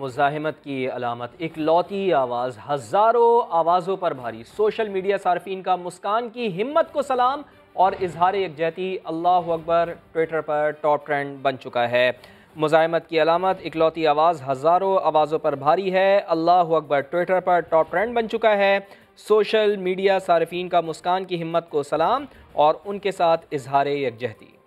मुजाहमत की अलामत इकलौती आवाज़ हज़ारों आवाज़ों पर भारी सोशल मीडिया सार्फिन का मुस्कान की हिम्मत को सलाम और इजहार यकजहती अल्लाह अकबर ट्विटर पर टॉप ट्रेंड बन चुका है मुजामत की अलामत इकलौती आवाज़ हज़ारों आवाज़ों पर भारी है अल्लाह अकबर ट्विटर पर टॉप ट्रेंड बन चुका है सोशल मीडिया सार्फिन का मुस्कान की हिम्मत को सलाम और उनके साथ इजहार यकजहती